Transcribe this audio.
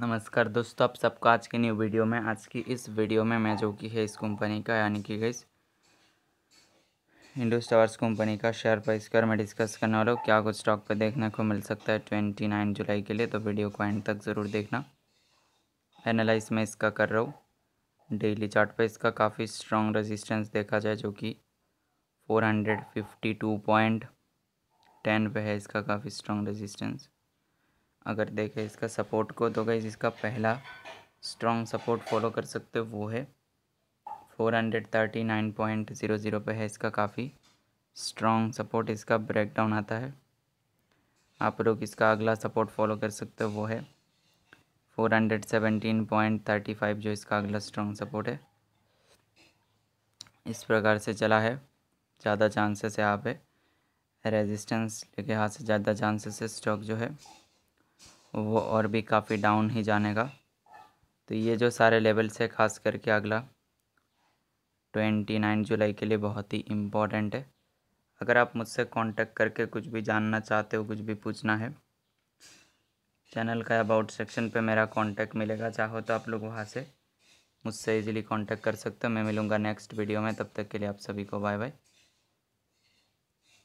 नमस्कार दोस्तों आप सबका आज की न्यू वीडियो में आज की इस वीडियो में मैं जो कि है इस कंपनी का यानी कि गई इंडो स्टार्स कंपनी का शेयर प्राइस कर मैं डिस्कस करने वाला हूँ क्या कुछ स्टॉक पर देखने को मिल सकता है ट्वेंटी नाइन जुलाई के लिए तो वीडियो को एंड तक ज़रूर देखना एनालाइज मैं इसका कर रहा हूँ डेली चार्ट पर इसका काफ़ी स्ट्रॉन्ग रजिस्टेंस देखा जाए जो कि four hundred fifty two point ten पे है इसका काफ़ी स्ट्रॉन्ग रजिस्टेंस अगर देखें इसका सपोर्ट को तो गई इसका पहला स्ट्रॉन्ग सपोर्ट फॉलो कर सकते हो वो है four hundred thirty nine point zero zero पर है इसका काफ़ी स्ट्रॉन्ग सपोर्ट इसका ब्रेकडाउन आता है आप लोग इसका अगला सपोर्ट फॉलो कर सकते हो वो है four hundred seventeen point thirty five जो इसका अगला स्ट्रॉन्ग सपोर्ट है इस प्रकार से चला है ज़्यादा चांसेस है आप रेजिस्टेंस लेके हाथ से ज़्यादा चांसेस है स्टॉक जो है वो और भी काफ़ी डाउन ही जाने का तो ये जो सारे लेवल्स है ख़ास करके अगला ट्वेंटी नाइन जुलाई के लिए बहुत ही इम्पॉर्टेंट है अगर आप मुझसे कांटेक्ट करके कुछ भी जानना चाहते हो कुछ भी पूछना है चैनल का अबाउट सेक्शन पे मेरा कांटेक्ट मिलेगा चाहो तो आप लोग वहाँ से मुझसे इजीली कांटेक्ट कर सकते हो मैं मिलूँगा नेक्स्ट वीडियो में तब तक के लिए आप सभी को बाय बाय